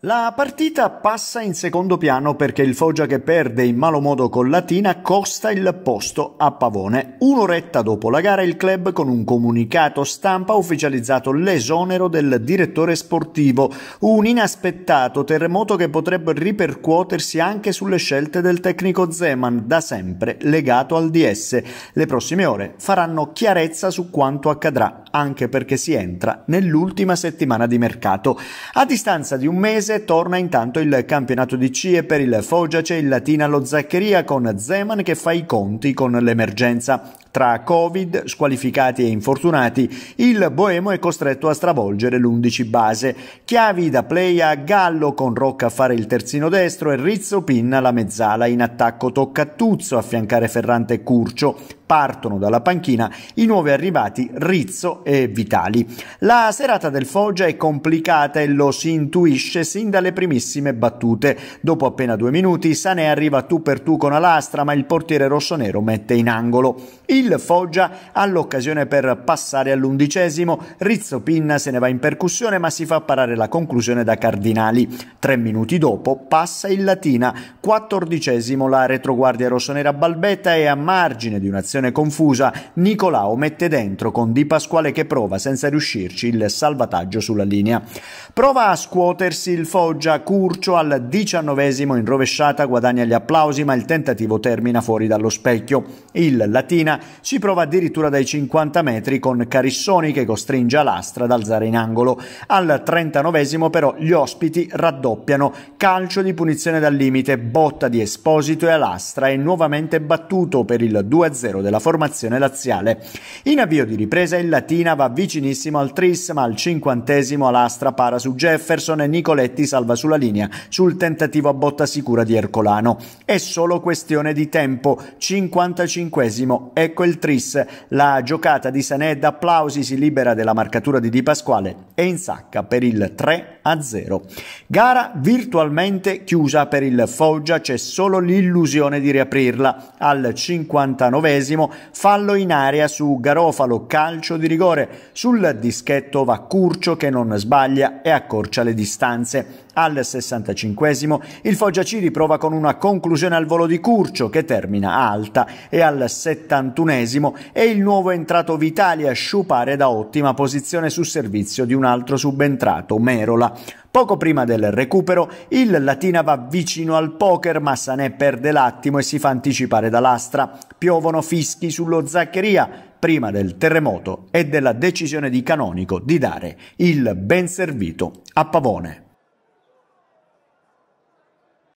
La partita passa in secondo piano perché il Foggia che perde in malo modo con Latina costa il posto a Pavone. Un'oretta dopo la gara il club con un comunicato stampa ha ufficializzato l'esonero del direttore sportivo, un inaspettato terremoto che potrebbe ripercuotersi anche sulle scelte del tecnico Zeman, da sempre legato al DS. Le prossime ore faranno chiarezza su quanto accadrà, anche perché si entra nell'ultima settimana di mercato. A distanza di un mese pugliese torna intanto il campionato di CIE per il Foggia, c'è il Latina lo Zaccheria con Zeman che fa i conti con l'emergenza. Tra Covid, squalificati e infortunati, il Boemo è costretto a stravolgere l'11 base. Chiavi da play a Gallo con Rocca a fare il terzino destro e Rizzo Pinna la mezzala. In attacco tocca a Tuzzo affiancare Ferrante e Curcio. Partono dalla panchina i nuovi arrivati Rizzo e Vitali. La serata del Foggia è complicata e lo si intuisce sin dalle primissime battute. Dopo appena due minuti Sané arriva tu per tu con Alastra ma il portiere rossonero mette in angolo. Il il Foggia ha l'occasione per passare all'undicesimo, Rizzo Pinna se ne va in percussione ma si fa parare la conclusione da Cardinali. Tre minuti dopo passa il Latina, quattordicesimo la retroguardia rossonera balbetta e a margine di un'azione confusa Nicolao mette dentro con Di Pasquale che prova senza riuscirci il salvataggio sulla linea. Prova a scuotersi il Foggia, Curcio al diciannovesimo in rovesciata guadagna gli applausi ma il tentativo termina fuori dallo specchio. Il Latina ci prova addirittura dai 50 metri con Carissoni che costringe Alastra ad alzare in angolo. Al 39 esimo però gli ospiti raddoppiano, calcio di punizione dal limite, botta di Esposito e Alastra è nuovamente battuto per il 2-0 della formazione laziale. In avvio di ripresa il Latina va vicinissimo al tris ma al 50 esimo Alastra para su Jefferson e Nicoletti salva sulla linea sul tentativo a botta sicura di Ercolano. È solo questione di tempo, 55 esimo è Ecco il tris, la giocata di Sanè d'applausi si libera della marcatura di Di Pasquale e insacca per il 3 a 0. Gara virtualmente chiusa per il Foggia, c'è solo l'illusione di riaprirla. Al 59 esimo fallo in area su Garofalo, calcio di rigore. Sul dischetto va Curcio che non sbaglia e accorcia le distanze. Al 65 esimo il Foggia ci riprova con una conclusione al volo di Curcio che termina alta e al 71 esimo è il nuovo entrato Vitali a sciupare da ottima posizione su servizio di un altro subentrato, Merola. Poco prima del recupero, il Latina va vicino al poker, ma Sané perde l'attimo e si fa anticipare dall'Astra. Piovono fischi sullo Zaccheria prima del terremoto e della decisione di Canonico di dare il ben servito a Pavone.